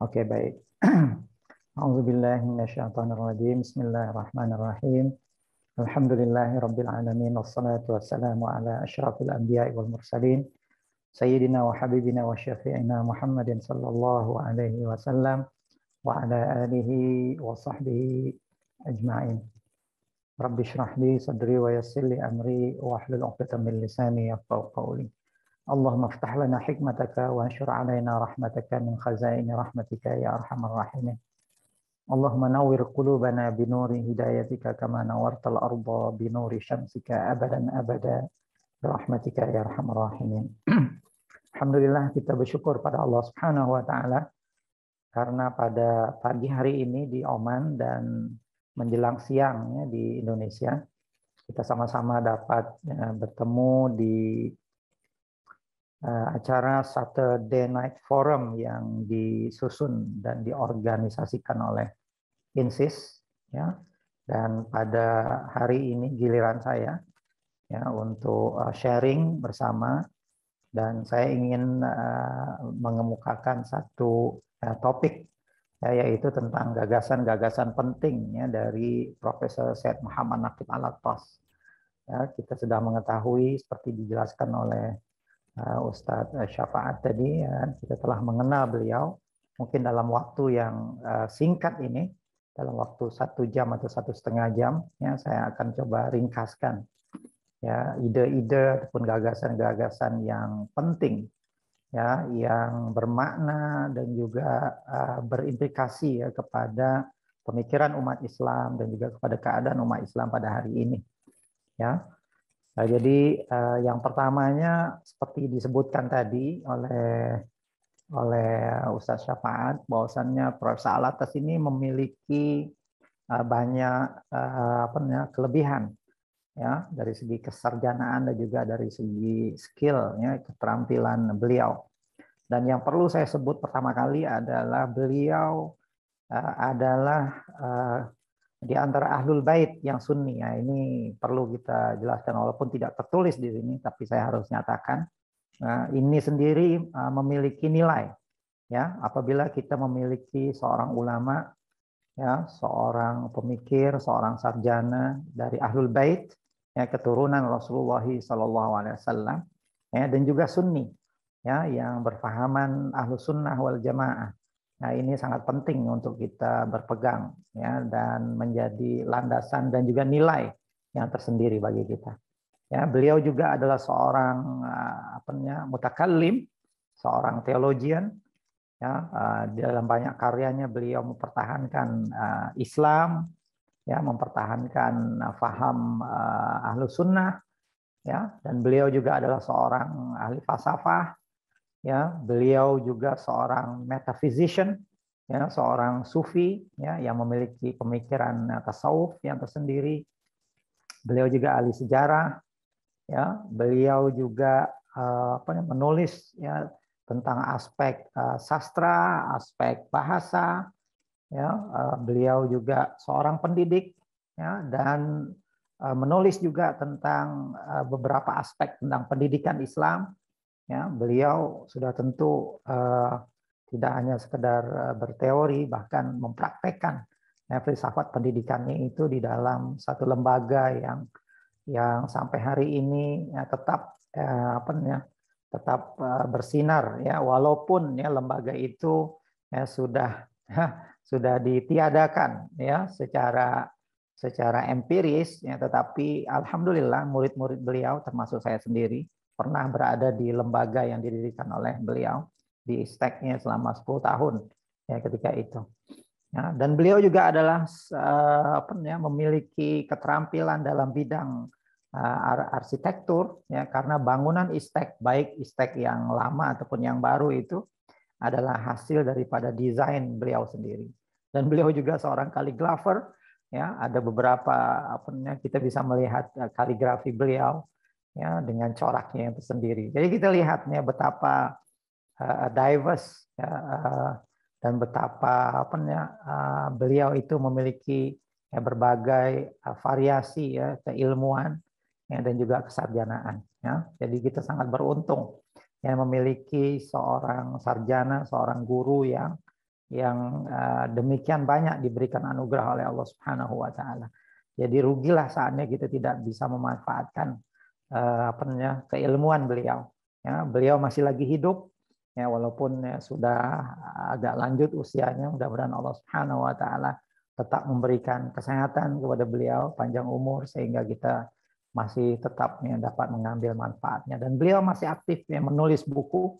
Oke, okay, baik. A'udzubillahi minasyaitonirrajim. Bismillahirrahmanirrahim. Alhamdulillahi rabbil alamin wassalatu wassalamu ala asyrafil anbiya wal mursalin sayyidina wa habibina wa syafi'ina Muhammadin sallallahu alaihi wasallam wa ala alihi wa sahbihi ajma'in. Rabbi syrahli sadri wa yassili amri wa ahlul 'uqdatam min lisani yafqahu qawli. اللهم افتح لنا حكمتك وانشر علينا رحمتك من خزائن رحمتك يا أرحم الراحمين اللهم نور قلوبنا بنور هدايتك كما نورت الأرض بنور شمسك أبدا أبدا برحمتك يا أرحم الراحمين Alhamdulillah kita bersyukur pada Allah Subhanahu wa taala karena pada pagi hari ini di Oman dan menjelang siang ya, di Indonesia kita sama-sama dapat ya, bertemu di Eh, acara Saturday Night Forum yang disusun dan diorganisasikan oleh INSIS ya dan pada hari ini giliran saya ya untuk eh, sharing bersama dan saya ingin eh, mengemukakan satu topik ya, yaitu tentang gagasan-gagasan penting ya dari Profesor Syed Muhammad Nakib Alatas. Ya, kita sudah mengetahui seperti dijelaskan oleh Ah, Ustadz eh, Syafaat tadi ya, kita telah mengenal beliau mungkin dalam waktu yang eh, singkat ini dalam waktu satu jam atau satu setengah jam ya saya akan coba ringkaskan ya ide-ide ataupun gagasan-gagasan yang penting ya yang bermakna dan juga eh, berimplikasi ya kepada pemikiran umat Islam dan juga kepada keadaan umat Islam pada hari ini ya Nah, jadi uh, yang pertamanya seperti disebutkan tadi oleh oleh Ustaz Syafaat bahwasannya Prof. Alatas ini memiliki uh, banyak uh, apa namanya kelebihan ya dari segi kesarjanaan dan juga dari segi skill ya keterampilan beliau. Dan yang perlu saya sebut pertama kali adalah beliau adalah di antara ahlul bait yang sunni ya ini perlu kita jelaskan walaupun tidak tertulis di sini tapi saya harus nyatakan nah, ini sendiri eh, memiliki nilai ya apabila kita memiliki seorang ulama ya seorang pemikir seorang sarjana dari ahlul bait ya keturunan Rasulullah SAW ya dan juga sunni ya yang berfahaman ahlu sunnah wal jamaah Nah, ini sangat penting untuk kita berpegang ya dan menjadi landasan dan juga nilai yang tersendiri bagi kita. Ya, beliau juga adalah seorang eh, apa namanya mutakallim, seorang teologian ya eh, dalam banyak karyanya beliau mempertahankan eh, Islam ya mempertahankan faham ahlu sunnah ya dan beliau juga adalah seorang ahli falsafah ya beliau juga seorang metaphysician ya seorang sufi ya yang memiliki pemikiran tasawuf yang tersendiri beliau juga ahli sejarah ya beliau juga eh, apa apa menulis ya tentang aspek eh, sastra aspek bahasa ya eh, beliau juga seorang pendidik ya dan menulis juga tentang beberapa aspek tentang pendidikan Islam Ya, beliau sudah tentu uh, tidak hanya sekedar eh, berteori, bahkan mempraktekkan ya, filsafat pendidikannya itu di dalam satu lembaga yang yang sampai hari ini ya, tetap uh, apa ya tetap uh, bersinar ya walaupun ya lembaga itu ya, sudah ya, sudah ditiadakan ya secara secara empiris ya tetapi alhamdulillah murid-murid beliau termasuk saya sendiri pernah berada di lembaga yang didirikan oleh beliau di isteknya selama 10 tahun ya ketika itu. Ya, dan beliau juga adalah eh, apa ya, memiliki keterampilan dalam bidang eh, arsitektur ya karena bangunan istek baik istek yang lama ataupun yang baru itu adalah hasil daripada desain beliau sendiri. Dan beliau juga seorang kaligrafer ya ada beberapa apa kita bisa melihat eh, kaligrafi beliau ya dengan coraknya yang tersendiri. Jadi kita lihatnya betapa uh, diverse ya, uh, dan betapa apa ya, uh, beliau itu memiliki ya, berbagai uh, variasi ya keilmuan ya, dan juga kesarjanaan. Ya. Jadi kita sangat beruntung yang memiliki seorang sarjana, seorang guru yang yang demikian banyak diberikan anugerah oleh Allah Subhanahu wa taala. Jadi rugilah saatnya kita tidak bisa memanfaatkan Eh, apa namanya keilmuan beliau. Ya, beliau masih lagi hidup ya walaupun ya, sudah agak lanjut usianya mudah-mudahan Allah Subhanahu wa taala tetap memberikan kesehatan kepada beliau panjang umur sehingga kita masih tetap ya, dapat mengambil manfaatnya dan beliau masih aktif ya, menulis buku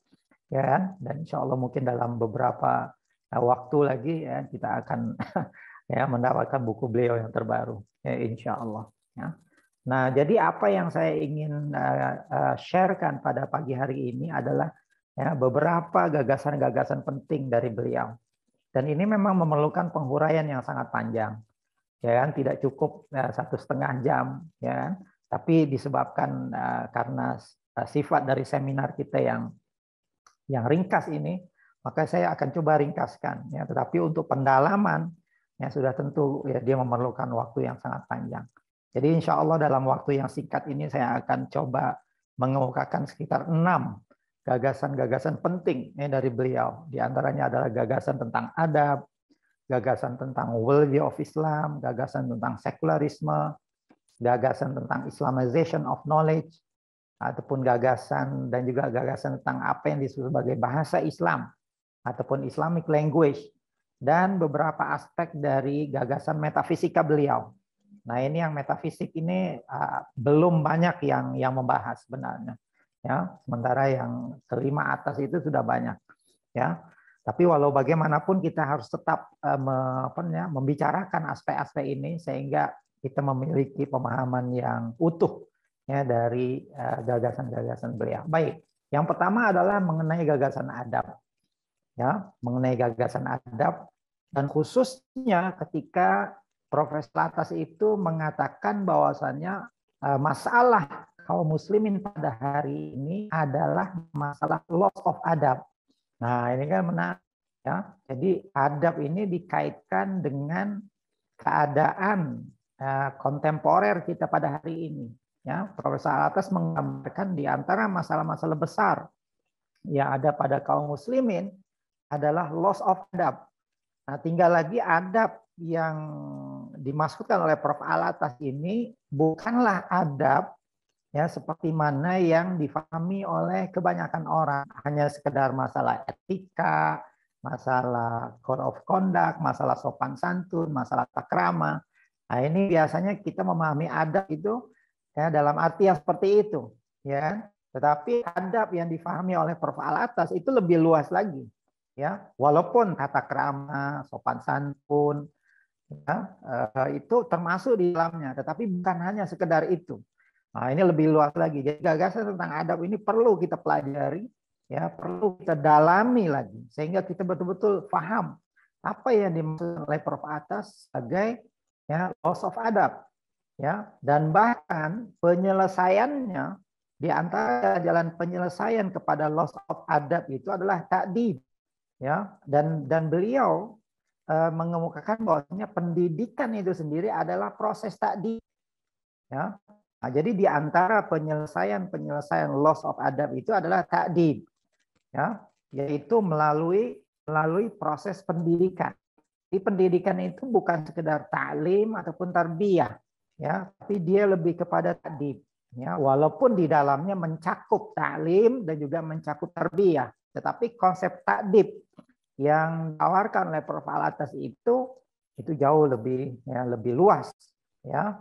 ya kan? dan insya Allah mungkin dalam beberapa ya, waktu lagi ya kita akan ya mendapatkan buku beliau yang terbaru ya insya Allah ya. Nah, jadi apa yang saya ingin eh, eh, sharekan pada pagi hari ini adalah ya, beberapa gagasan-gagasan penting dari beliau. Dan ini memang memerlukan penghuraian yang sangat panjang, ya kan? Tidak cukup ya, satu setengah jam, ya. Kan? Tapi disebabkan uh, karena sifat dari seminar kita yang yang ringkas ini, maka saya akan coba ringkaskan. Ya, tetapi untuk pendalaman, ya sudah tentu ya dia memerlukan waktu yang sangat panjang. Jadi insya Allah dalam waktu yang singkat ini saya akan coba mengemukakan sekitar enam gagasan-gagasan penting dari beliau. Di antaranya adalah gagasan tentang adab, gagasan tentang worldview of Islam, gagasan tentang sekularisme, gagasan tentang Islamization of knowledge, ataupun gagasan dan juga gagasan tentang apa yang disebut sebagai bahasa Islam ataupun Islamic language dan beberapa aspek dari gagasan metafisika beliau Nah ini yang metafisik ini uh, belum banyak yang yang membahas sebenarnya. Ya, sementara yang kelima atas itu sudah banyak. Ya, tapi walau bagaimanapun kita harus tetap uh, me, apa, ya, membicarakan aspek-aspek ini sehingga kita memiliki pemahaman yang utuh ya dari gagasan eh, gagasan-gagasan beliau. Baik, yang pertama adalah mengenai gagasan adab. Ya, mengenai gagasan adab dan khususnya ketika Profesor atas itu mengatakan bahwasannya e, masalah kaum muslimin pada hari ini adalah masalah loss of adab. Nah, ini kan menarik ya. Jadi adab ini dikaitkan dengan keadaan e, kontemporer kita pada hari ini. Ya, Profesor Alatas menggambarkan di antara masalah-masalah besar yang ada pada kaum muslimin adalah loss of adab. Nah, tinggal lagi adab yang dimaksudkan oleh Prof. Alatas ini bukanlah adab ya seperti mana yang difahami oleh kebanyakan orang hanya sekedar masalah etika, masalah code of conduct, masalah sopan santun, masalah takrama. Nah, ini biasanya kita memahami adab itu ya dalam arti yang seperti itu, ya. Tetapi adab yang difahami oleh Prof. Alatas itu lebih luas lagi, ya. Walaupun tata krama, sopan santun, ya, eh, itu termasuk di dalamnya, tetapi bukan hanya sekedar itu. Nah, ini lebih luas lagi. Jadi gagasan tentang adab ini perlu kita pelajari, ya, perlu kita dalami lagi sehingga kita betul-betul paham apa yang dimaksud oleh Prof atas sebagai ya loss of adab, ya, dan bahkan penyelesaiannya di antara jalan penyelesaian kepada loss of adab itu adalah takdir, ya, dan dan beliau Eh, mengemukakan bahwasanya pendidikan itu sendiri adalah proses tadi. Ya. Nah, jadi di antara penyelesaian-penyelesaian loss of adab itu adalah takdim. Ya, yaitu melalui melalui proses pendidikan. Di pendidikan itu bukan sekedar taklim ataupun tarbiyah, ya, tapi dia lebih kepada takdim. Ya, walaupun di dalamnya mencakup taklim dan juga mencakup tarbiyah, tetapi konsep takdib yang ditawarkan oleh Prof. Alatas itu itu jauh lebih ya, lebih luas ya.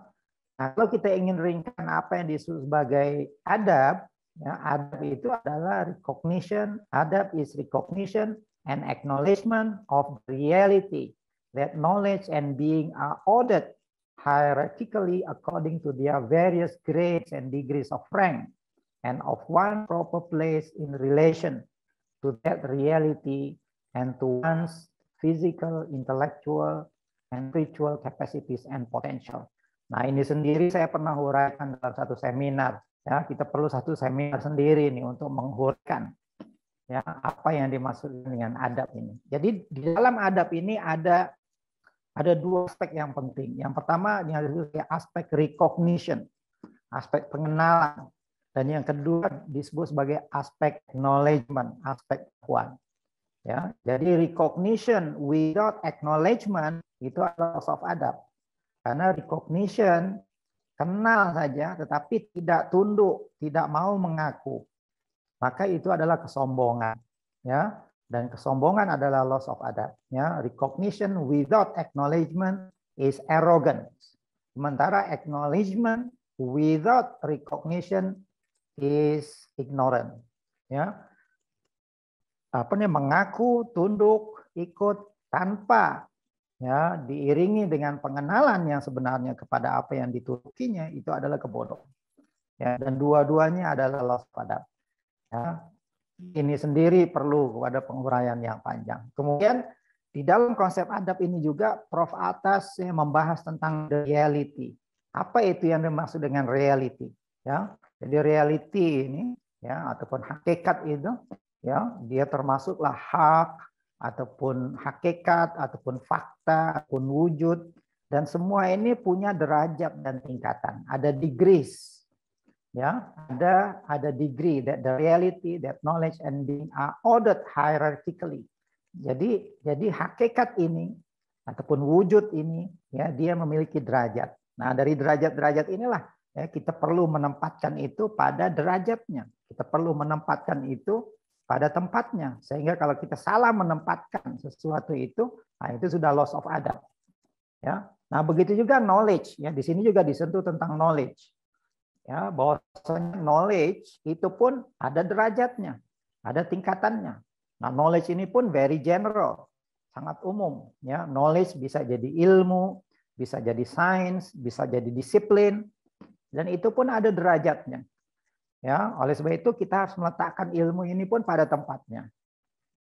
Nah, kalau kita ingin ringkan apa yang disebut sebagai adab, ya, adab itu adalah recognition, adab is recognition and acknowledgement of reality that knowledge and being are ordered hierarchically according to their various grades and degrees of rank and of one proper place in relation to that reality and to one's physical, intellectual, and spiritual capacities and potential. Nah ini sendiri saya pernah huraikan dalam satu seminar. Ya, kita perlu satu seminar sendiri nih untuk menghurkan ya apa yang dimaksud dengan adab ini. Jadi di dalam adab ini ada ada dua aspek yang penting. Yang pertama disebut aspek recognition, aspek pengenalan, dan yang kedua disebut sebagai aspek knowledge, aspek kuat. Ya, jadi recognition without acknowledgement itu adalah loss of adab. Karena recognition kenal saja tetapi tidak tunduk, tidak mau mengaku. Maka itu adalah kesombongan, ya. Dan kesombongan adalah loss of adab, ya. Recognition without acknowledgement is arrogance. Sementara acknowledgement without recognition is ignorance, ya apa nih mengaku tunduk ikut tanpa ya diiringi dengan pengenalan yang sebenarnya kepada apa yang diturutinya itu adalah kebodohan ya dan dua-duanya adalah loss pada ya ini sendiri perlu kepada penguraian yang panjang kemudian di dalam konsep adab ini juga Prof Atas membahas tentang reality apa itu yang dimaksud dengan reality ya jadi reality ini ya ataupun hakikat itu ya dia termasuklah hak ataupun hakikat ataupun fakta ataupun wujud dan semua ini punya derajat dan tingkatan ada degrees ya ada ada degree that the reality that knowledge and being are ordered hierarchically jadi jadi hakikat ini ataupun wujud ini ya dia memiliki derajat nah dari derajat-derajat inilah ya kita perlu menempatkan itu pada derajatnya kita perlu menempatkan itu pada tempatnya. Sehingga kalau kita salah menempatkan sesuatu itu, nah itu sudah loss of adab. Ya. Nah, begitu juga knowledge ya. Di sini juga disentuh tentang knowledge. Ya, bahwasanya knowledge itu pun ada derajatnya, ada tingkatannya. Nah, knowledge ini pun very general, sangat umum ya. Knowledge bisa jadi ilmu, bisa jadi sains, bisa jadi disiplin dan itu pun ada derajatnya. Ya, oleh sebab itu kita harus meletakkan ilmu ini pun pada tempatnya.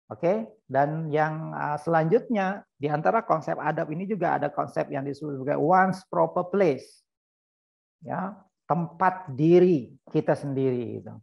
Oke, dan yang eh, selanjutnya di antara konsep adab ini juga ada konsep yang disebut sebagai once proper place. Ya, tempat diri kita sendiri itu.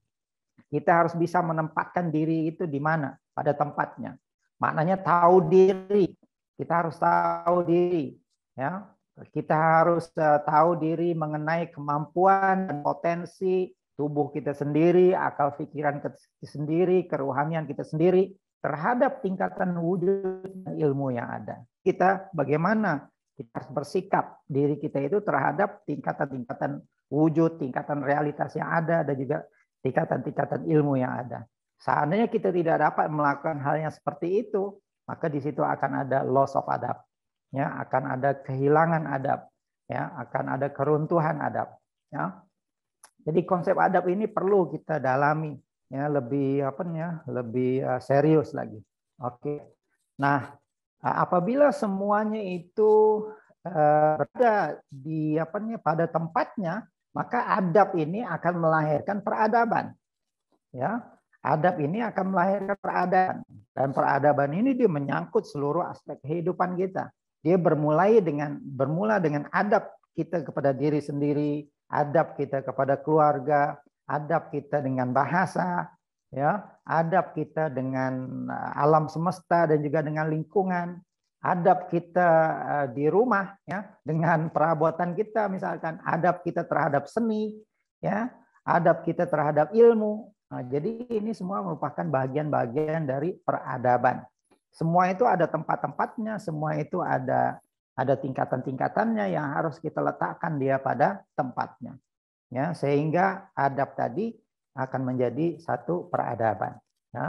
Kita harus bisa menempatkan diri itu di mana? Pada tempatnya. Maknanya tahu diri. Kita harus tahu diri, ya. Kita harus eh, tahu diri mengenai kemampuan dan potensi tubuh kita sendiri, akal pikiran kita sendiri, keruhanian kita sendiri terhadap tingkatan wujud ilmu yang ada. Kita bagaimana kita harus bersikap diri kita itu terhadap tingkatan-tingkatan wujud, tingkatan realitas yang ada, dan juga tingkatan-tingkatan ilmu yang ada. Seandainya kita tidak dapat melakukan hal yang seperti itu, maka di situ akan ada loss of adab, ya, akan ada kehilangan adab, ya, akan ada keruntuhan adab, ya. Jadi konsep adab ini perlu kita dalami ya lebih apa ya lebih eh, serius lagi. Oke. Nah, eh, apabila semuanya itu uh, berada di apa ya pada tempatnya, maka adab ini akan melahirkan peradaban. Ya, adab ini akan melahirkan peradaban dan peradaban ini dia menyangkut seluruh aspek kehidupan kita. Dia bermulai dengan bermula dengan adab kita kepada diri sendiri, adab kita kepada keluarga, adab kita dengan bahasa, ya, adab kita dengan eh, alam semesta dan juga dengan lingkungan, adab kita eh, di rumah ya, dengan perabotan kita misalkan, adab kita terhadap seni, ya, adab kita terhadap ilmu. Nah, jadi ini semua merupakan bagian-bagian dari peradaban. Semua itu ada tempat-tempatnya, semua itu ada ada tingkatan-tingkatannya yang harus kita letakkan dia pada tempatnya. Ya, sehingga adab tadi akan menjadi satu peradaban. Ya.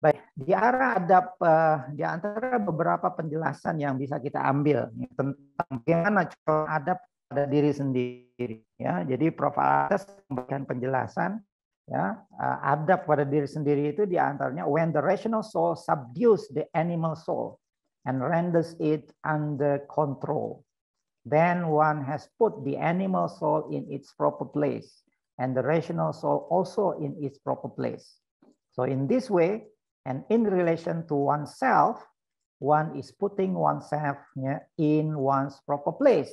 Baik, di arah adab eh, di antara beberapa penjelasan yang bisa kita ambil tentang bagaimana contoh adab pada diri sendiri. Ya, jadi Prof. Atas memberikan penjelasan ya eh, adab pada diri sendiri itu diantaranya when the rational soul subdues the animal soul and renders it under control. Then one has put the animal soul in its proper place and the rational soul also in its proper place. So in this way, and in relation to oneself, one is putting oneself in one's proper place.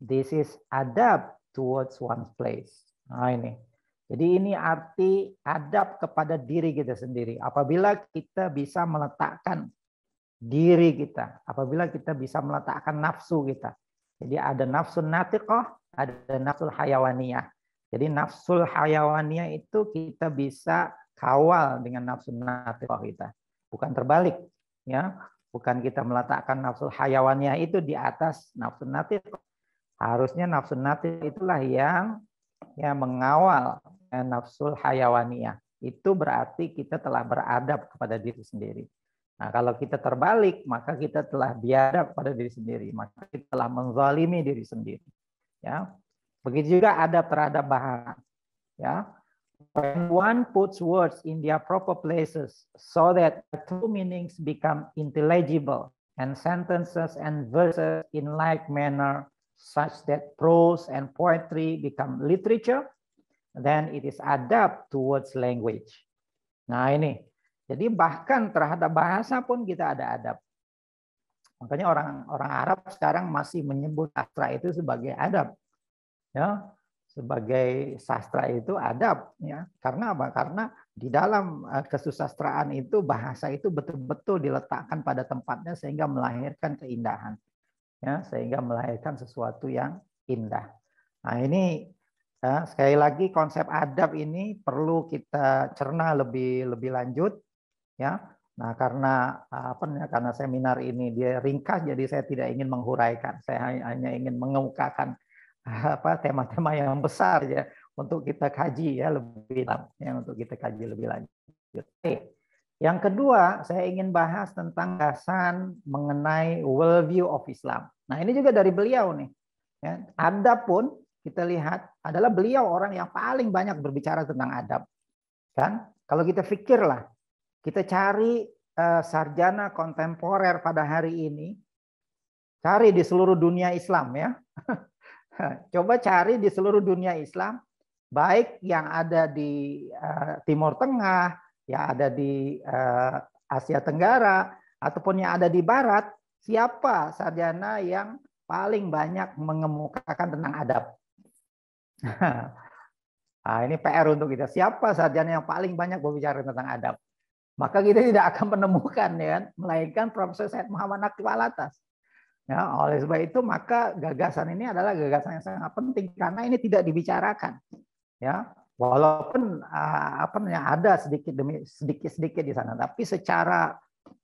This is adab towards one's place. Nah ini. Jadi ini arti adab kepada diri kita sendiri. Apabila kita bisa meletakkan diri kita, apabila kita bisa meletakkan nafsu kita. Jadi ada nafsu natiqah, ada nafsu hayawaniyah. Jadi nafsu hayawaniyah itu kita bisa kawal dengan nafsu natiqah kita. Bukan terbalik, ya. Bukan kita meletakkan nafsu hayawaniyah itu di atas nafsu natiqah. Harusnya nafsu natiqah itulah yang ya mengawal nafsu hayawaniyah. Itu berarti kita telah beradab kepada diri sendiri. Nah, kalau kita terbalik, maka kita telah biadab pada diri sendiri, maka kita telah menzalimi diri sendiri. Ya. Begitu juga ada terhadap bahasa. Ya. When one puts words in their proper places so that the true meanings become intelligible and sentences and verses in like manner such that prose and poetry become literature, then it is adapt towards language. Nah ini, jadi bahkan terhadap bahasa pun kita ada adab. Makanya orang orang Arab sekarang masih menyebut sastra itu sebagai adab. Ya, sebagai sastra itu adab ya. Karena apa? Karena di dalam eh, kesusastraan itu bahasa itu betul-betul diletakkan pada tempatnya sehingga melahirkan keindahan. Ya, sehingga melahirkan sesuatu yang indah. Nah, ini eh, sekali lagi konsep adab ini perlu kita cerna lebih lebih lanjut ya nah karena ah, apa ya karena seminar ini dia ringkas jadi saya tidak ingin menghuraikan saya hanya ingin mengemukakan ah, apa tema-tema yang besar ya untuk kita kaji ya lebih yang untuk kita kaji lebih lanjut. Oke. Yang kedua, saya ingin bahas tentang gagasan mengenai worldview of Islam. Nah, ini juga dari beliau nih. Ya, adapun kita lihat adalah beliau orang yang paling banyak berbicara tentang adab. Kan? Kalau kita pikirlah kita cari uh, sarjana kontemporer pada hari ini, cari di seluruh dunia Islam ya. Coba cari di seluruh dunia Islam, baik yang ada di uh, Timur Tengah, yang ada di uh, Asia Tenggara, ataupun yang ada di Barat, siapa sarjana yang paling banyak mengemukakan tentang adab? nah, ini PR untuk kita. Siapa sarjana yang paling banyak berbicara tentang adab? maka kita tidak akan menemukan ya kan? melainkan proses Said Muhammad Naqib al Ya, oleh sebab itu maka gagasan ini adalah gagasan yang sangat penting karena ini tidak dibicarakan. Ya, walaupun ah, apa namanya ada sedikit demi sedikit sedikit di sana, tapi secara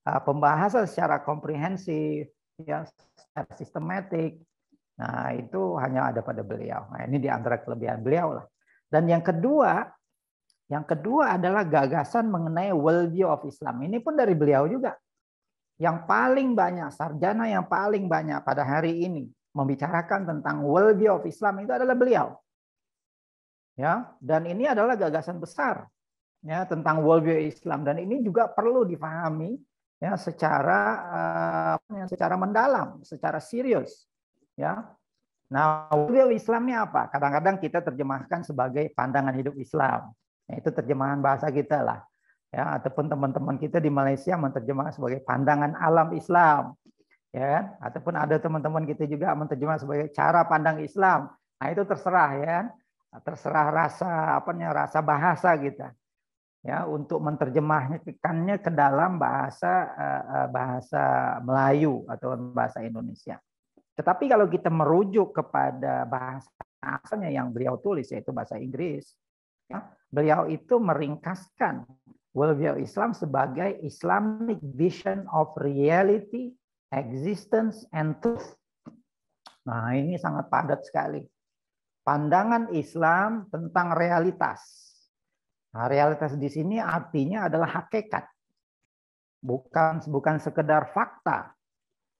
ah, pembahasan secara komprehensif, ya, secara sistematik, nah itu hanya ada pada beliau. Nah, ini di antara kelebihan beliau lah. Dan yang kedua yang kedua adalah gagasan mengenai worldview of Islam. Ini pun dari beliau juga. Yang paling banyak, sarjana yang paling banyak pada hari ini membicarakan tentang worldview of Islam itu adalah beliau. Ya, dan ini adalah gagasan besar ya tentang worldview Islam dan ini juga perlu difahami ya secara uh, secara mendalam, secara serius. Ya, Nah, worldview Islamnya apa? Kadang-kadang kita terjemahkan sebagai pandangan hidup Islam. Nah, itu terjemahan bahasa kita lah. Ya, ataupun teman-teman kita di Malaysia menerjemahkan sebagai pandangan alam Islam. Ya, kan? ataupun ada teman-teman kita juga menerjemahkan sebagai cara pandang Islam. Nah, itu terserah ya. Kan? Terserah rasa apa namanya rasa bahasa kita. Ya, untuk menerjemahkannya ke dalam bahasa eh, eh, bahasa Melayu atau bahasa Indonesia. Tetapi kalau kita merujuk kepada bahasa asalnya yang beliau tulis yaitu bahasa Inggris, ya, beliau itu meringkaskan worldview Islam sebagai Islamic vision of reality, existence, and truth. Nah, ini sangat padat sekali. Pandangan Islam tentang realitas. Nah, realitas di sini artinya adalah hakikat. Bukan bukan sekedar fakta.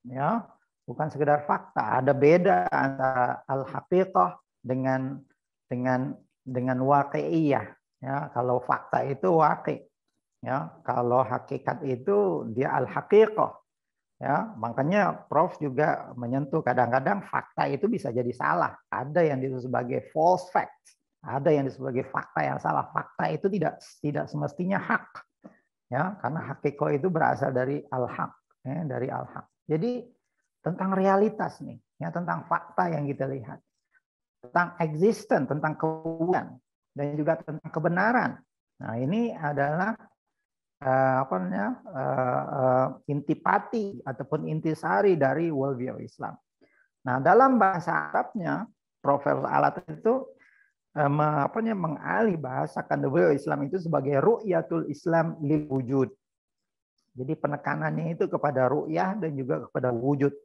Ya, bukan sekedar fakta. Ada beda antara al-haqiqah dengan dengan dengan waqi'iyah Ya, kalau fakta itu wakil. Ya, kalau hakikat itu dia al haqiqah. Ya, makanya Prof juga menyentuh kadang-kadang fakta itu bisa jadi salah. Ada yang disebut sebagai false fact, ada yang disebut sebagai fakta yang salah. Fakta itu tidak tidak semestinya hak. Ya, karena hakiko itu berasal dari al-haq, ya, dari al-haq. Jadi tentang realitas nih, ya tentang fakta yang kita lihat. Tentang existen, tentang kewujudan dan juga tentang kebenaran. Nah, ini adalah uh, apa namanya? Uh, uh, intipati ataupun intisari dari worldview Islam. Nah, dalam bahasa Arabnya profil Alat itu apa mengalih bahasa worldview Islam itu sebagai ru'yatul Islam lil wujud. Jadi penekanannya itu kepada ru'yah dan juga kepada wujud.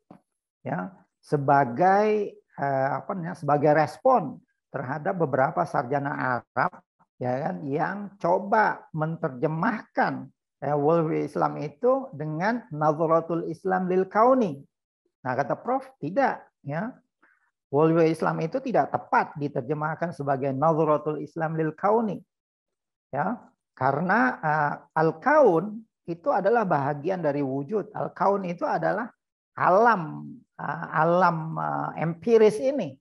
Ya, sebagai apa namanya? sebagai respon terhadap beberapa sarjana Arab ya kan yang coba menterjemahkan eh, ya, worldview Islam itu dengan nazaratul Islam lil kauni. Nah kata Prof tidak ya worldview Islam itu tidak tepat diterjemahkan sebagai nazaratul Islam lil kauni ya karena uh, al kaun itu adalah bahagian dari wujud al kaun itu adalah alam uh, alam uh, empiris ini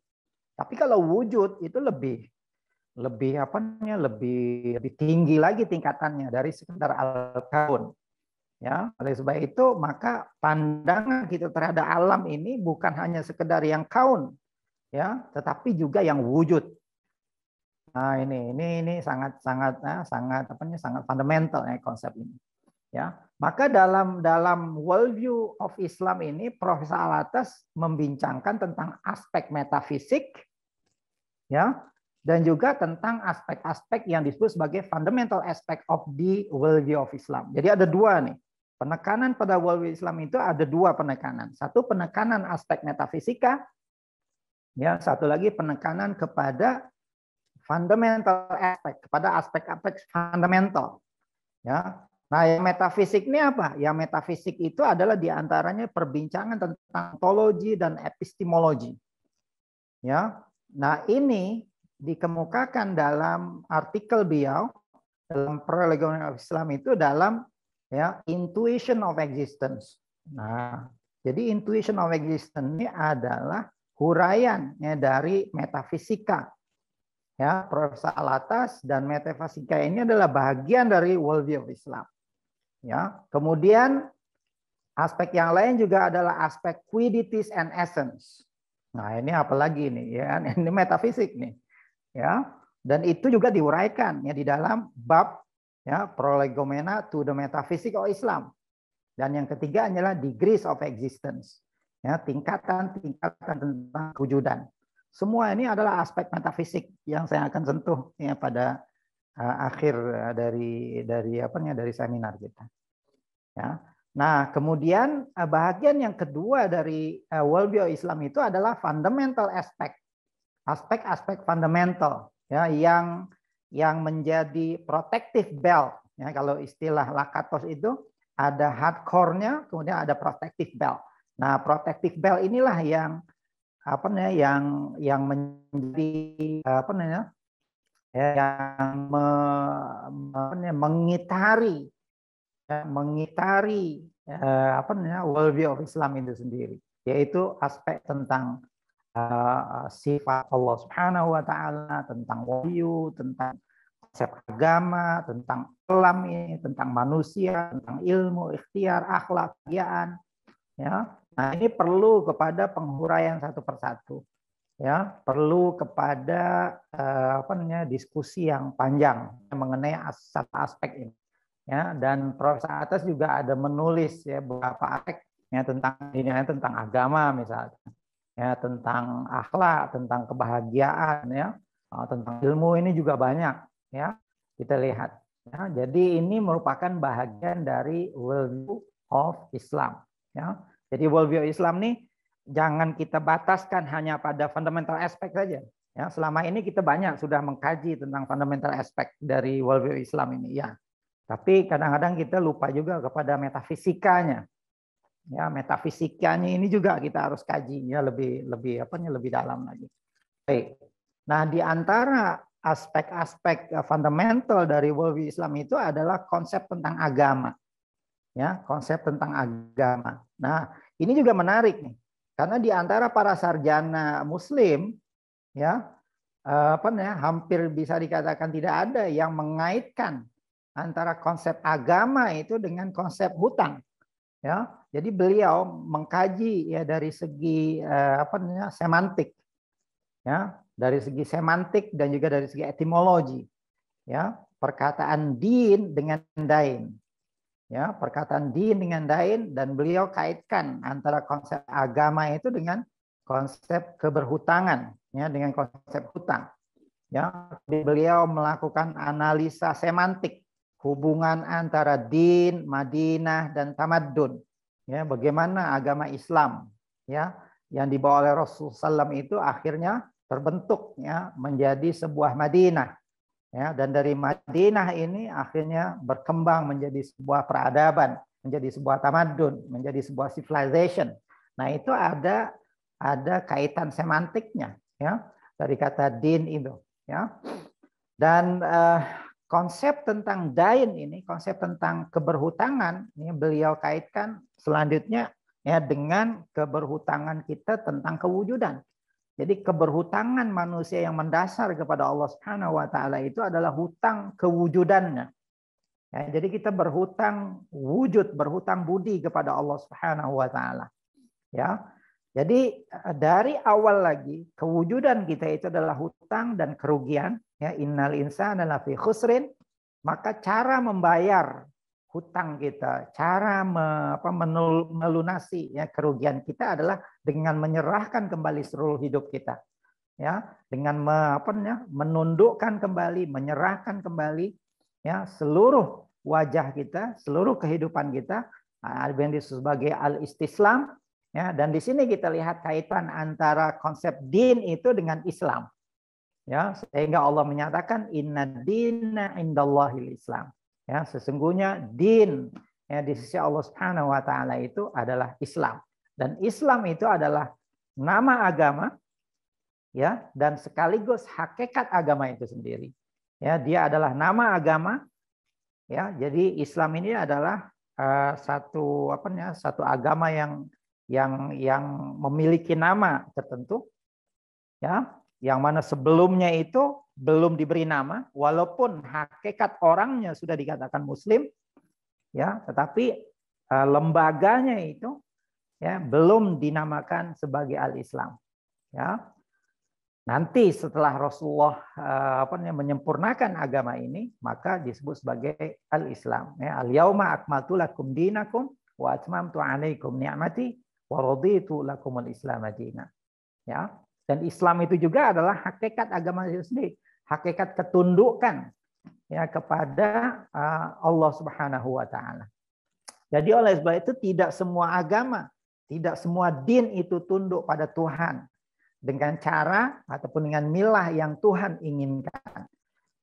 tapi kalau wujud itu lebih lebih apa namanya lebih lebih tinggi lagi tingkatannya dari sekedar al-kaun. Ya, oleh sebab itu maka pandangan kita terhadap alam ini bukan hanya sekedar yang kaun, ya, tetapi juga yang wujud. Nah, ini ini ini sangat sangat eh, sangat apa namanya sangat fundamental ya konsep ini. Ya. Maka dalam dalam worldview of Islam ini Profesor Alatas membincangkan tentang aspek metafisik ya dan juga tentang aspek-aspek yang disebut sebagai fundamental aspect of the worldview of Islam. Jadi ada dua nih. Penekanan pada worldview Islam itu ada dua penekanan. Satu penekanan aspek metafisika, ya satu lagi penekanan kepada fundamental aspect, kepada aspek-aspek fundamental. Ya, Nah, yang metafisik ini apa? Yang metafisik itu adalah diantaranya perbincangan tentang ontologi dan epistemologi. Ya, nah ini dikemukakan dalam artikel beliau dalam prolegomena of Islam itu dalam ya intuition of existence. Nah, jadi intuition of existence ini adalah huraian ya, dari metafisika. Ya, Profesor Alatas dan metafisika ini adalah bagian dari worldview of Islam. Ya. Kemudian aspek yang lain juga adalah aspek quidities and essence. Nah, ini apalagi ini ya, kan? ini metafisik nih. Ya. Dan itu juga diuraikan ya di dalam bab ya prolegomena to the metaphysics of Islam. Dan yang ketiga adalah degrees of existence. Ya, tingkatan-tingkatan tentang kewujudan. Semua ini adalah aspek metafisik yang saya akan sentuh ya pada Eh, akhir eh, dari dari apa ya dari seminar kita. Ya. Nah, kemudian eh, bagian yang kedua dari worldview Islam itu adalah fundamental aspect. Aspek-aspek fundamental ya yang yang menjadi protective belt ya kalau istilah Lakatos itu ada hardcore-nya, kemudian ada protective belt. Nah, protective belt inilah yang apa namanya yang yang menjadi apa namanya ya, yang me, me, mengitari ya, mengitari eh, apa namanya worldview of Islam itu sendiri yaitu aspek tentang uh, sifat Allah Subhanahu wa taala, tentang wahyu, tentang konsep agama, tentang alam ini, tentang manusia, tentang ilmu, ikhtiar, akhlak, Ya. Nah, ini perlu kepada penghuraian satu persatu ya perlu kepada eh, apa namanya diskusi yang panjang mengenai as aspek ini ya dan Prof Atas juga ada menulis ya beberapa aspek ya tentang ya, tentang agama misalnya ya tentang akhlak tentang kebahagiaan ya oh, tentang ilmu ini juga banyak ya kita lihat ya jadi ini merupakan bagian dari worldview of Islam ya jadi worldview Islam nih jangan kita bataskan hanya pada fundamental aspek saja. Ya, selama ini kita banyak sudah mengkaji tentang fundamental aspek dari worldview Islam ini, ya. Tapi kadang-kadang kita lupa juga kepada metafisikanya. Ya, metafisikanya ini juga kita harus kaji ya lebih lebih apa nih lebih dalam lagi. Baik. Nah, di antara aspek-aspek eh, fundamental dari worldview Islam itu adalah konsep tentang agama. Ya, konsep tentang agama. Nah, ini juga menarik nih. Karena di antara para sarjana muslim ya eh, apa namanya hampir bisa dikatakan tidak ada yang mengaitkan antara konsep agama itu dengan konsep hutang. Ya, jadi beliau mengkaji ya dari segi eh, apa namanya semantik. Ya, dari segi semantik dan juga dari segi etimologi. Ya, perkataan din dengan dain ya perkataan din dengan dain dan beliau kaitkan antara konsep agama itu dengan konsep keberhutangan ya dengan konsep hutang ya beliau melakukan analisa semantik hubungan antara din Madinah dan tamadun ya bagaimana agama Islam ya yang dibawa oleh Rasulullah SAW itu akhirnya terbentuk ya menjadi sebuah Madinah Ya, dan dari Madinah ini akhirnya berkembang menjadi sebuah peradaban, menjadi sebuah tamadun, menjadi sebuah civilization. Nah, itu ada ada kaitan semantiknya ya dari kata din itu ya. Dan eh, konsep tentang dain ini, konsep tentang keberhutangan ini beliau kaitkan selanjutnya ya dengan keberhutangan kita tentang kewujudan. Jadi keberhutangan manusia yang mendasar kepada Allah Subhanahu wa taala itu adalah hutang kewujudannya. Ya, jadi kita berhutang wujud, berhutang budi kepada Allah Subhanahu wa taala. Ya. Jadi eh, dari awal lagi kewujudan kita itu adalah hutang dan kerugian, ya innal insana lafi khusrin. Maka cara membayar hutang kita, cara melunasi ya, kerugian kita adalah dengan menyerahkan kembali seluruh hidup kita, ya, dengan apa, ya, menundukkan kembali, menyerahkan kembali ya seluruh wajah kita, seluruh kehidupan kita, nah, yang disebut sebagai al istislam, ya, dan di sini kita lihat kaitan antara konsep din itu dengan Islam, ya, sehingga Allah menyatakan inna dina indallahil Islam Ya, sesungguhnya din ya di sisi Allah Subhanahu wa taala itu adalah Islam. Dan Islam itu adalah nama agama ya dan sekaligus hakikat agama itu sendiri. Ya, dia adalah nama agama. Ya, jadi Islam ini adalah uh, satu apa ya satu agama yang yang yang memiliki nama tertentu ya yang mana sebelumnya itu belum diberi nama, walaupun hakikat orangnya sudah dikatakan Muslim, ya, tetapi eh, lembaganya itu ya belum dinamakan sebagai al-Islam, ya. Nanti setelah Rasulullah eh, apa namanya menyempurnakan agama ini, maka disebut sebagai al-Islam. Ya, al-yauma akmaltu lakum dinakum wa atmamtu alaikum ni'mati wa raditu lakumul islam Ya. Dan Islam itu juga adalah hakikat agama itu sendiri, hakikat ketundukan ya kepada eh, Allah Subhanahu wa taala. Jadi oleh sebab itu tidak semua agama, tidak semua din itu tunduk pada Tuhan dengan cara ataupun dengan milah yang Tuhan inginkan.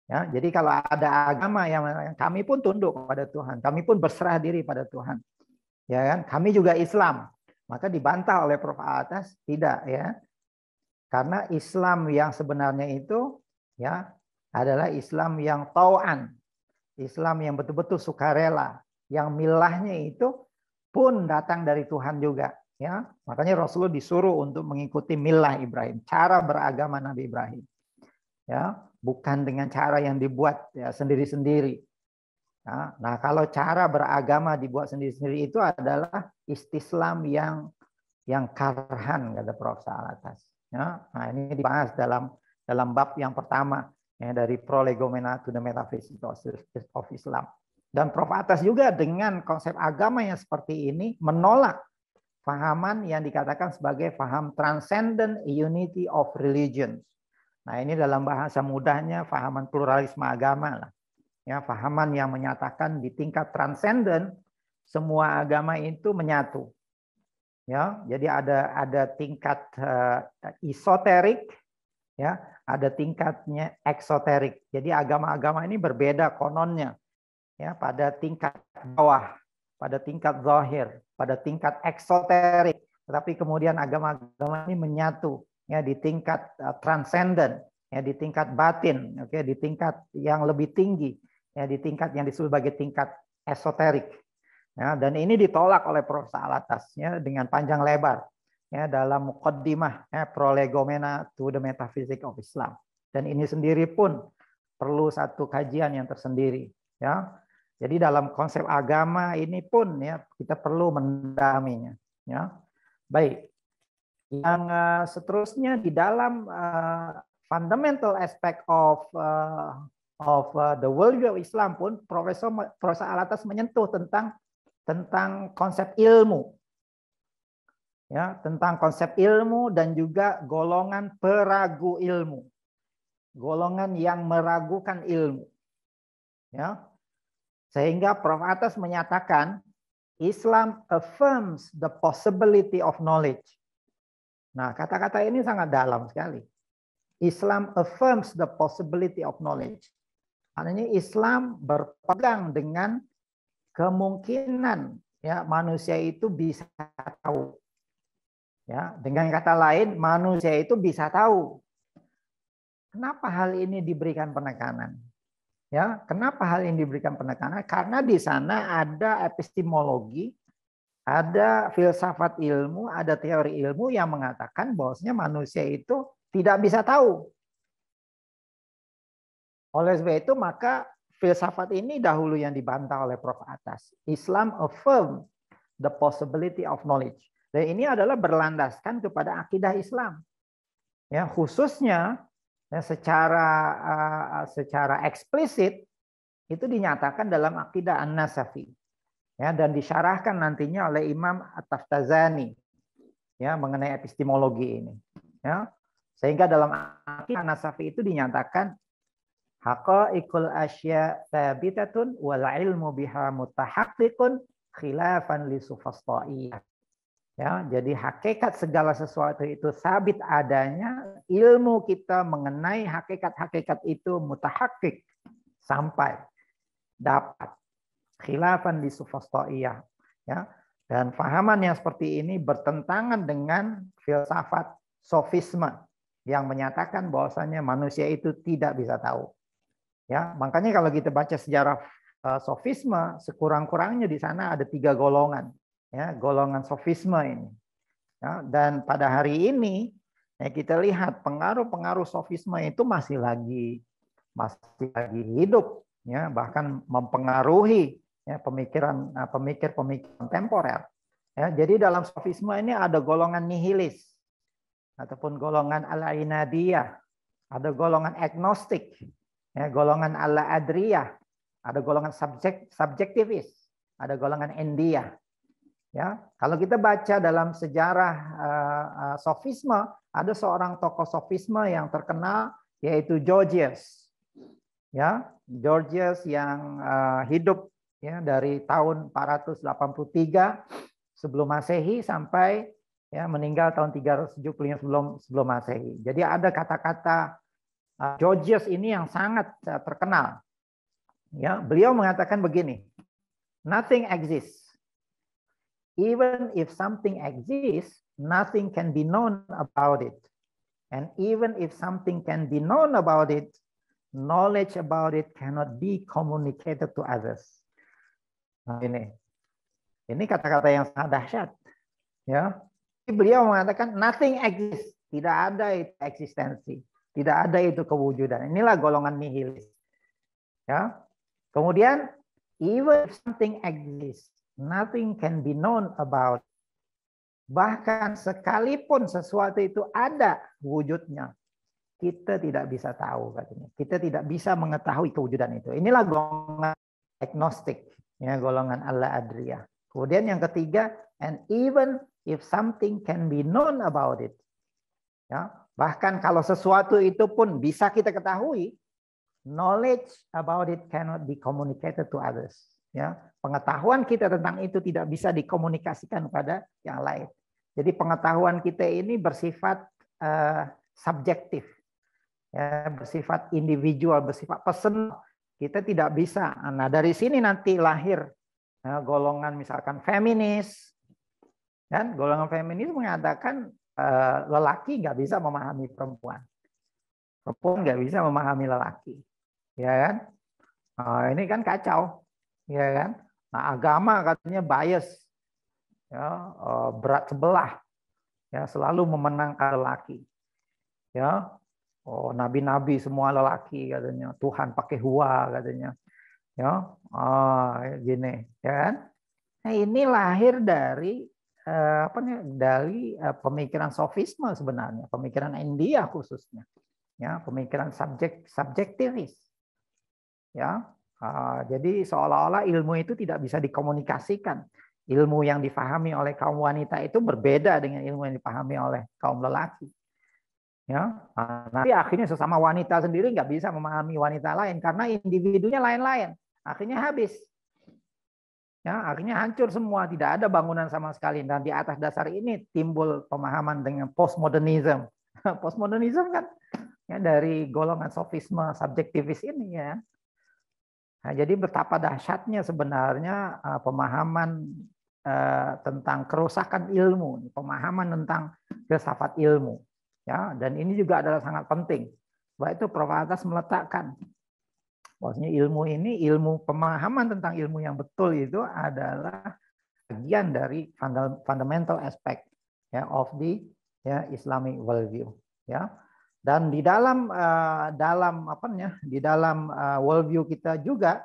Ya, jadi kalau ada agama yang kami pun tunduk pada Tuhan, kami pun berserah diri pada Tuhan. Ya kan? Kami juga Islam. Maka dibantah oleh Prof. Atas tidak ya. Karena Islam yang sebenarnya itu ya adalah Islam yang tauan, Islam yang betul-betul sukarela, yang milahnya itu pun datang dari Tuhan juga. Ya, makanya Rasulullah disuruh untuk mengikuti milah Ibrahim, cara beragama Nabi Ibrahim. Ya, bukan dengan cara yang dibuat ya, sendiri-sendiri. Ya, nah, kalau cara beragama dibuat sendiri-sendiri itu adalah istislam yang yang karhan kata Prof. Salatas. Ya, nah ini dibahas dalam dalam bab yang pertama ya, dari prolegomena to the metaphysics of Islam. Dan Prof. Atas juga dengan konsep agama yang seperti ini menolak fahaman yang dikatakan sebagai faham transcendent unity of religions. Nah ini dalam bahasa mudahnya fahaman pluralisme agama lah. Ya, fahaman yang menyatakan di tingkat transcendent semua agama itu menyatu ya jadi ada ada tingkat uh, esoterik ya ada tingkatnya eksoterik jadi agama-agama ini berbeda kononnya ya pada tingkat bawah pada tingkat zahir pada tingkat eksoterik tetapi kemudian agama-agama ini menyatu ya di tingkat uh, eh, transenden ya di tingkat batin oke okay, di tingkat yang lebih tinggi ya di tingkat yang disebut sebagai tingkat esoterik Ya, dan ini ditolak oleh Prof. atasnya dengan panjang lebar ya, dalam Muqaddimah ya, Prolegomena to the Metaphysics of Islam. Dan ini sendiri pun perlu satu kajian yang tersendiri. Ya. Jadi dalam konsep agama ini pun ya kita perlu mendaminya. Ya. Baik. Yang uh, seterusnya di dalam uh, fundamental aspect of uh, of uh, the worldview of Islam pun Profesor Profesor Alatas menyentuh tentang tentang konsep ilmu. Ya, tentang konsep ilmu dan juga golongan peragu ilmu. Golongan yang meragukan ilmu. Ya. Sehingga Prof Atas menyatakan Islam affirms the possibility of knowledge. Nah, kata-kata ini sangat dalam sekali. Islam affirms the possibility of knowledge. Artinya Islam berpegang dengan kemungkinan ya manusia itu bisa tahu. Ya, dengan kata lain manusia itu bisa tahu. Kenapa hal ini diberikan penekanan? Ya, kenapa hal ini diberikan penekanan? Karena di sana ada epistemologi, ada filsafat ilmu, ada teori ilmu yang mengatakan bahwasanya manusia itu tidak bisa tahu. Oleh sebab itu maka filsafat ini dahulu yang dibantah oleh Prof. Atas. Islam affirm the possibility of knowledge. Dan ini adalah berlandaskan kepada akidah Islam. Ya, khususnya ya, secara uh, secara eksplisit itu dinyatakan dalam akidah An-Nasafi. Ya, dan disyarahkan nantinya oleh Imam At-Taftazani ya mengenai epistemologi ini. Ya. Sehingga dalam akidah An-Nasafi itu dinyatakan Haqa'iqul asya sabitatun, wal ilmu biha mutahaqqiqun khilafan li Ya, jadi hakikat segala sesuatu itu sabit adanya, ilmu kita mengenai hakikat-hakikat itu mutahakik sampai dapat khilafan di sufastoiyah. Ya, dan fahaman yang seperti ini bertentangan dengan filsafat sofisme yang menyatakan bahwasanya manusia itu tidak bisa tahu. Ya, makanya kalau kita baca sejarah eh, sofisme, sekurang-kurangnya di sana ada tiga golongan. Ya, golongan sofisme ini. Ya, dan pada hari ini ya kita lihat pengaruh-pengaruh sofisme itu masih lagi masih lagi hidup, ya bahkan mempengaruhi ya, pemikiran eh, pemikir-pemikiran temporer. Ya, jadi dalam sofisme ini ada golongan nihilis ataupun golongan al ada golongan agnostik, Ya, golongan ala adriyah, ada golongan subjek subjektivis, ada golongan India. Ya, kalau kita baca dalam sejarah uh, uh, sofisme, ada seorang tokoh sofisme yang terkenal yaitu Georgius. Ya, Georgius yang uh, hidup ya dari tahun 483 sebelum Masehi sampai ya meninggal tahun 375 sebelum sebelum Masehi. Jadi ada kata-kata Ah, Georgius ini yang sangat eh, terkenal. Ya, beliau mengatakan begini, nothing exists. Even if something exists, nothing can be known about it. And even if something can be known about it, knowledge about it cannot be communicated to others. Nah, ini, ini kata-kata yang sangat dahsyat. Ya, beliau mengatakan nothing exists, tidak ada eksistensi. Tidak ada itu kewujudan. Inilah golongan nihilis. Ya. Kemudian even if something exists, nothing can be known about. Bahkan sekalipun sesuatu itu ada wujudnya, kita tidak bisa tahu katanya. Kita tidak bisa mengetahui kewujudan itu. Inilah golongan agnostik, ya golongan Allah adria. Kemudian yang ketiga, and even if something can be known about it, ya Bahkan kalau sesuatu itu pun bisa kita ketahui, knowledge about it cannot be communicated to others. Ya, pengetahuan kita tentang itu tidak bisa dikomunikasikan kepada yang lain. Jadi pengetahuan kita ini bersifat uh, subjektif, ya, bersifat individual, bersifat personal. Kita tidak bisa. Nah dari sini nanti lahir uh, golongan misalkan feminis, dan golongan feminis mengatakan Eh, lelaki nggak bisa memahami perempuan. Perempuan nggak bisa memahami lelaki. Ya kan? Nah, ini kan kacau. Ya kan? Nah, agama katanya bias. Ya, eh, berat sebelah. Ya, selalu memenangkan lelaki. Ya. Oh, nabi-nabi semua lelaki katanya. Tuhan pakai hua katanya. Ya. Oh, gini, ya kan? Nah, ini lahir dari eh, apa nih dari eh, pemikiran sofisme sebenarnya, pemikiran India khususnya, ya pemikiran subjek subjektivis, ya. eh, jadi seolah-olah ilmu itu tidak bisa dikomunikasikan. Ilmu yang difahami oleh kaum wanita itu berbeda dengan ilmu yang dipahami oleh kaum lelaki. Ya, ah, nanti akhirnya sesama wanita sendiri nggak bisa memahami wanita lain karena individunya lain-lain. Akhirnya habis Ya, akhirnya hancur semua, tidak ada bangunan sama sekali. Dan di atas dasar ini timbul pemahaman dengan postmodernism. postmodernism kan ya dari golongan sofisme subjektivis ini ya. Nah, jadi betapa dahsyatnya sebenarnya uh, pemahaman uh, tentang kerusakan ilmu, pemahaman tentang filsafat ilmu, ya. Dan ini juga adalah sangat penting. Bahwa itu Prof. Atas meletakkan Maksudnya ilmu ini, ilmu pemahaman tentang ilmu yang betul itu adalah bagian dari fundamental aspect ya of the ya Islamic worldview ya. Dan di dalam uh, dalam apa ya, di dalam uh, worldview kita juga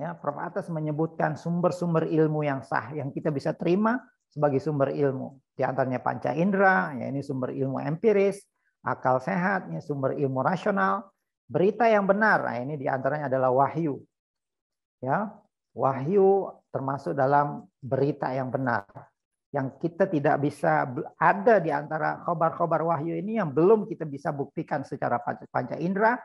ya Prof Atas menyebutkan sumber-sumber ilmu yang sah yang kita bisa terima sebagai sumber ilmu. Di antaranya panca indera, ya ini sumber ilmu empiris, akal sehat, ya sumber ilmu rasional, Berita yang benar, nah ini diantaranya adalah wahyu. Ya, wahyu termasuk dalam berita yang benar. Yang kita tidak bisa ada di antara khobar-khobar wahyu ini yang belum kita bisa buktikan secara panca indera,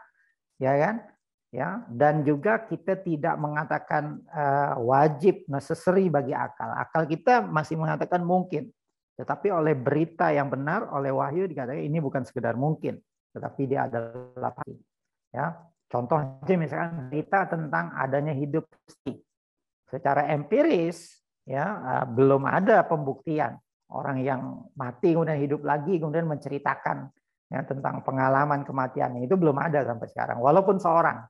ya kan? Ya, dan juga kita tidak mengatakan uh, wajib necessary bagi akal. Akal kita masih mengatakan mungkin. Tetapi oleh berita yang benar, oleh wahyu dikatakan ini bukan sekedar mungkin, tetapi dia adalah pasti. Ya, contoh aja misalkan berita tentang adanya hidup pasti. Secara empiris ya eh, belum ada pembuktian orang yang mati kemudian hidup lagi kemudian menceritakan ya, tentang pengalaman kematiannya itu belum ada sampai sekarang. Walaupun seorang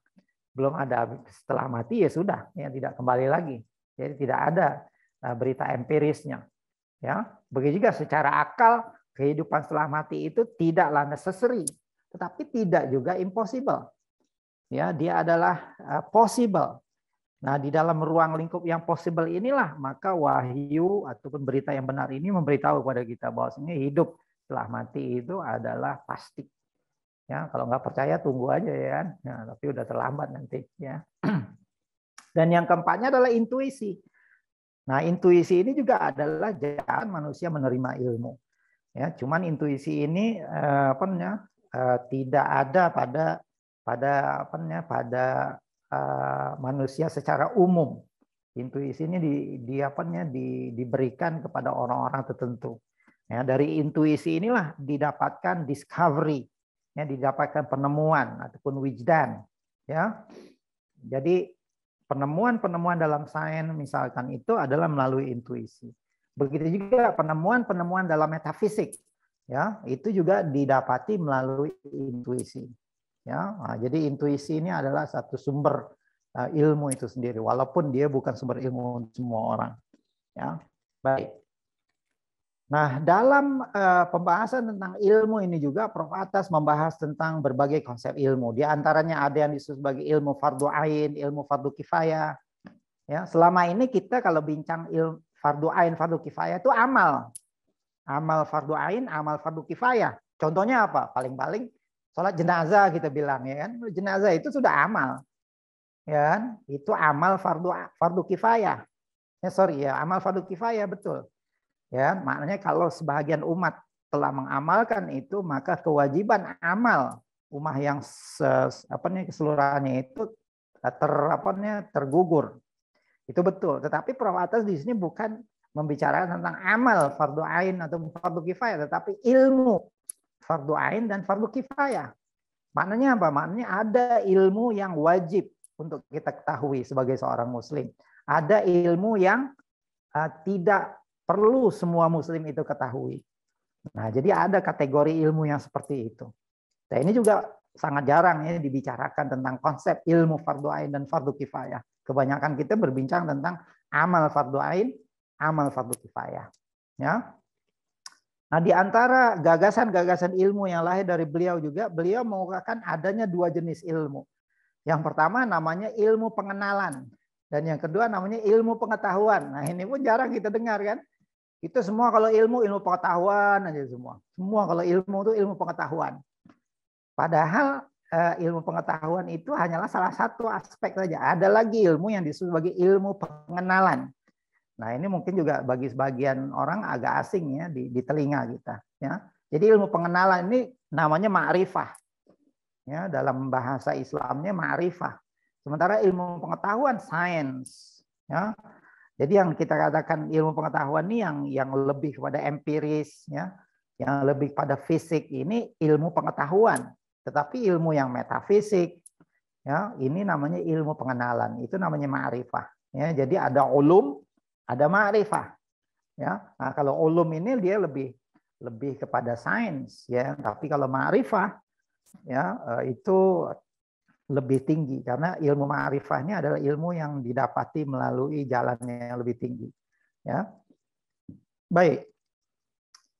belum ada setelah mati ya sudah ya tidak kembali lagi. Jadi tidak ada eh, berita empirisnya. Ya, begitu juga secara akal kehidupan setelah mati itu tidaklah necessary tetapi tidak juga impossible. Ya, dia adalah eh, possible. Nah, di dalam ruang lingkup yang possible inilah maka wahyu ataupun berita yang benar ini memberitahu kepada kita bahwa sebenarnya hidup setelah mati itu adalah pasti. Ya, kalau nggak percaya tunggu aja ya. Nah, tapi udah terlambat nanti ya. Dan yang keempatnya adalah intuisi. Nah, intuisi ini juga adalah jalan manusia menerima ilmu. Ya, cuman intuisi ini eh, apa namanya? Eh, tidak ada pada pada apa namanya pada uh, manusia secara umum. Intuisi ini di, di apa namanya di, diberikan kepada orang-orang tertentu. Ya, dari intuisi inilah didapatkan discovery, ya, didapatkan penemuan ataupun wisdom Ya. Jadi penemuan-penemuan dalam sains misalkan itu adalah melalui intuisi. Begitu juga penemuan-penemuan dalam metafisik ya itu juga didapati melalui intuisi ya nah, jadi intuisi ini adalah satu sumber uh, ilmu itu sendiri walaupun dia bukan sumber ilmu untuk semua orang ya baik nah dalam uh, pembahasan tentang ilmu ini juga Prof Atas membahas tentang berbagai konsep ilmu di antaranya ada yang disebut sebagai ilmu fardu ain ilmu fardu kifayah ya selama ini kita kalau bincang ilmu fardu ain fardu kifayah itu amal amal fardu ain, amal fardu kifayah. Contohnya apa? Paling-paling sholat jenazah kita bilang ya kan. Jenazah itu sudah amal. Ya kan? Itu amal fardu fardu kifayah. Ya sorry ya, amal fardu kifayah betul. Ya, maknanya kalau sebagian umat telah mengamalkan itu, maka kewajiban amal umat yang se, apa nih keseluruhannya itu eh, ter apa nih, tergugur. Itu betul. Tetapi Prof Atas di sini bukan membicarakan tentang amal fardu ain atau fardu kifayah tetapi ilmu fardu ain dan fardu kifayah. Maknanya apa? Maknanya ada ilmu yang wajib untuk kita ketahui sebagai seorang muslim. Ada ilmu yang uh, tidak perlu semua muslim itu ketahui. Nah, jadi ada kategori ilmu yang seperti itu. Nah, ini juga sangat jarang ya dibicarakan tentang konsep ilmu fardu ain dan fardu kifayah. Kebanyakan kita berbincang tentang amal fardu ain amal fardu kifayah. Ya. Nah, di antara gagasan-gagasan ilmu yang lahir dari beliau juga, beliau mengukakan adanya dua jenis ilmu. Yang pertama namanya ilmu pengenalan dan yang kedua namanya ilmu pengetahuan. Nah, ini pun jarang kita dengar kan? Itu semua kalau ilmu ilmu pengetahuan aja semua. Semua kalau ilmu itu ilmu pengetahuan. Padahal eh, ilmu pengetahuan itu hanyalah salah satu aspek saja. Ada lagi ilmu yang disebut sebagai ilmu pengenalan. Nah, ini mungkin juga bagi sebagian orang agak asing ya di, di telinga kita ya. Jadi ilmu pengenalan ini namanya ma'rifah. Ya, dalam bahasa Islamnya ma'rifah. Sementara ilmu pengetahuan sains ya. Jadi yang kita katakan ilmu pengetahuan ini yang yang lebih pada empiris ya, yang lebih pada fisik ini ilmu pengetahuan. Tetapi ilmu yang metafisik ya, ini namanya ilmu pengenalan, itu namanya ma'rifah. Ya, jadi ada ulum ada ma'rifah. Ya. Nah, kalau ulum ini dia lebih lebih kepada sains ya, tapi kalau ma'rifah ya eh, itu lebih tinggi karena ilmu ini adalah ilmu yang didapati melalui jalannya yang lebih tinggi ya baik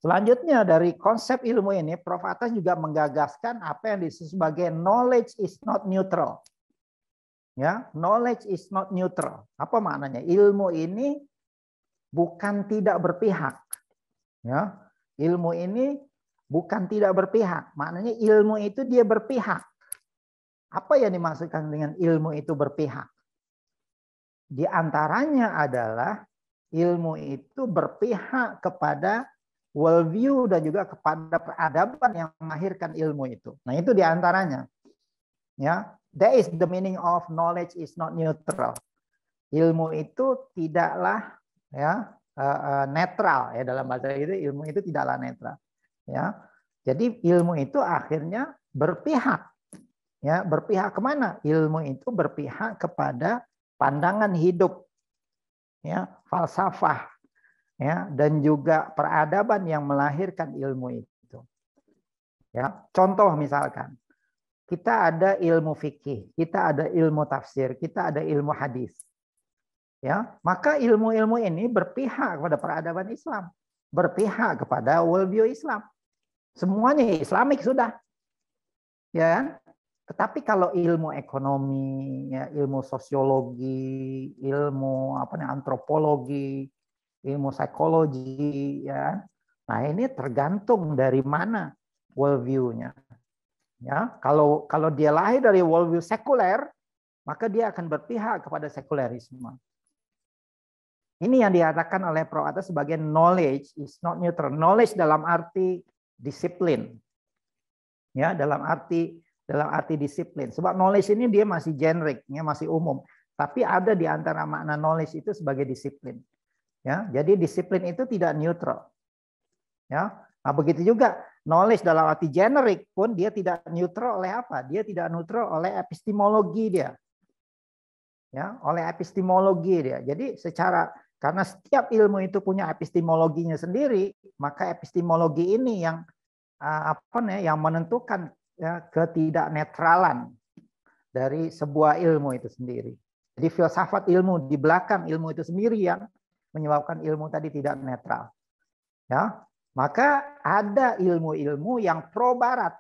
selanjutnya dari konsep ilmu ini Prof Atas juga menggagaskan apa yang disebut sebagai knowledge is not neutral ya knowledge is not neutral apa maknanya ilmu ini bukan tidak berpihak. Ya, ilmu ini bukan tidak berpihak. Maknanya ilmu itu dia berpihak. Apa yang dimaksudkan dengan ilmu itu berpihak? Di antaranya adalah ilmu itu berpihak kepada worldview dan juga kepada peradaban yang melahirkan ilmu itu. Nah itu diantaranya. Ya, that is the meaning of knowledge is not neutral. Ilmu itu tidaklah ya eh, eh, netral ya dalam bahasa itu ilmu itu tidaklah netral ya jadi ilmu itu akhirnya berpihak ya berpihak kemana ilmu itu berpihak kepada pandangan hidup ya falsafah ya dan juga peradaban yang melahirkan ilmu itu ya contoh misalkan kita ada ilmu fikih kita ada ilmu tafsir kita ada ilmu hadis ya maka ilmu-ilmu ini berpihak kepada peradaban Islam, berpihak kepada worldview Islam. Semuanya Islamik sudah, ya. Kan? Tetapi kalau ilmu ekonomi, ya, ilmu sosiologi, ilmu apa nih antropologi, ilmu psikologi, ya, kan? nah ini tergantung dari mana worldview-nya. Ya, kalau kalau dia lahir dari worldview sekuler, maka dia akan berpihak kepada sekulerisme. Ini yang dikatakan oleh Pro atas sebagai knowledge is not neutral. Knowledge dalam arti disiplin. Ya, dalam arti dalam arti disiplin. Sebab knowledge ini dia masih generic, ya, masih umum. Tapi ada di antara makna knowledge itu sebagai disiplin. Ya, jadi disiplin itu tidak neutral. Ya. Nah, begitu juga knowledge dalam arti generic pun dia tidak neutral oleh apa? Dia tidak neutral oleh epistemologi dia. Ya, oleh epistemologi dia. Jadi secara karena setiap ilmu itu punya epistemologinya sendiri, maka epistemologi ini yang eh, apa nih yang menentukan ya, ketidaknetralan dari sebuah ilmu itu sendiri. Jadi filsafat ilmu di belakang ilmu itu sendiri yang menyebabkan ilmu tadi tidak netral. Ya, maka ada ilmu-ilmu yang pro barat.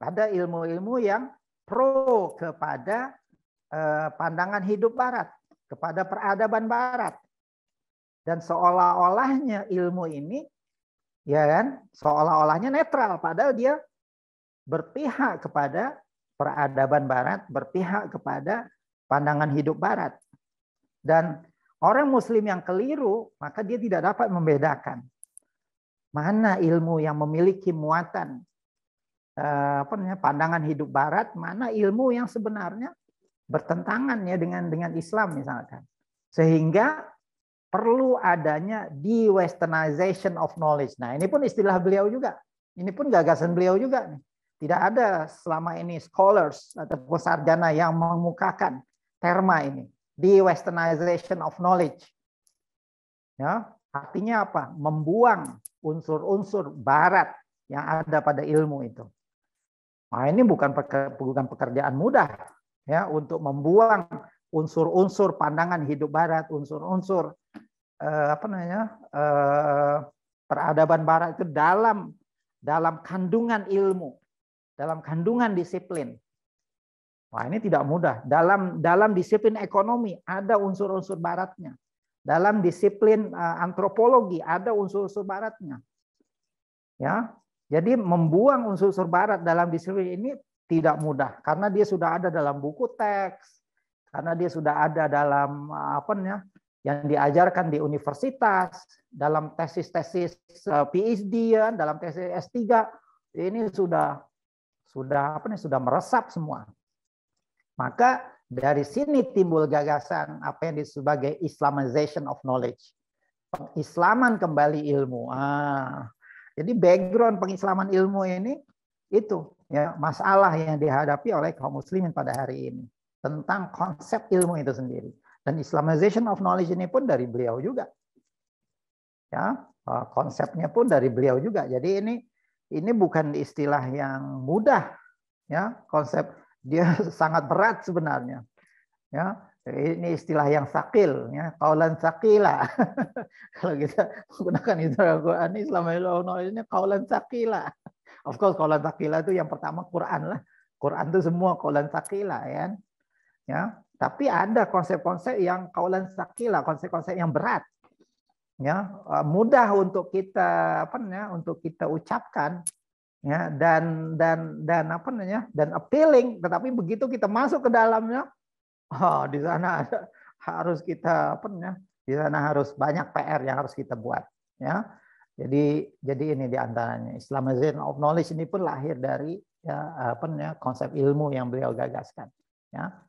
Ada ilmu-ilmu yang pro kepada eh, pandangan hidup barat, kepada peradaban barat dan seolah-olahnya ilmu ini ya kan seolah-olahnya netral padahal dia berpihak kepada peradaban barat, berpihak kepada pandangan hidup barat. Dan orang muslim yang keliru, maka dia tidak dapat membedakan mana ilmu yang memiliki muatan eh, apa namanya pandangan hidup barat, mana ilmu yang sebenarnya bertentangannya dengan dengan Islam misalkan. Sehingga perlu adanya de westernization of knowledge. Nah, ini pun istilah beliau juga. Ini pun gagasan beliau juga Tidak ada selama ini scholars atau sarjana yang mengemukakan terma ini, de westernization of knowledge. Ya, artinya apa? Membuang unsur-unsur barat yang ada pada ilmu itu. Nah, ini bukan pekerjaan mudah ya untuk membuang unsur-unsur pandangan hidup barat, unsur-unsur eh, apa namanya? Eh, peradaban barat itu dalam dalam kandungan ilmu, dalam kandungan disiplin. Wah, ini tidak mudah. Dalam dalam disiplin ekonomi ada unsur-unsur baratnya. Dalam disiplin uh, antropologi ada unsur-unsur baratnya. Ya. Jadi membuang unsur-unsur barat dalam disiplin ini tidak mudah karena dia sudah ada dalam buku teks, karena dia sudah ada dalam eh, apa ya yang diajarkan di universitas, dalam tesis-tesis eh, PhD ya, dalam tesis S3 ini sudah sudah apa nih sudah meresap semua. Maka dari sini timbul gagasan apa yang disebut sebagai Islamization of knowledge. Pengislaman kembali ilmu. Ah. Jadi background pengislaman ilmu ini itu ya masalah yang dihadapi oleh kaum muslimin pada hari ini tentang konsep ilmu itu sendiri. Dan Islamization of knowledge ini pun dari beliau juga. Ya, eh, konsepnya pun dari beliau juga. Jadi ini ini bukan istilah yang mudah ya, konsep dia sangat berat sebenarnya. Ya, ini istilah yang sakil ya, kaulan sakila. Kalau kita menggunakan istilah Al-Qur'an Islam ini kaulan sakila. Of course kaulan sakila itu yang pertama Quran lah. Quran itu semua kaulan sakila ya. Kan? ya tapi ada konsep-konsep yang kaulan sakila konsep-konsep yang berat ya eh, mudah untuk kita apa namanya untuk kita ucapkan ya dan dan dan apa namanya dan appealing tetapi begitu kita masuk ke dalamnya oh, di sana harus kita apa namanya di sana harus banyak PR yang harus kita buat ya jadi jadi ini antaranya Islamization of knowledge ini pun lahir dari ya, apa namanya konsep ilmu yang beliau gagaskan ya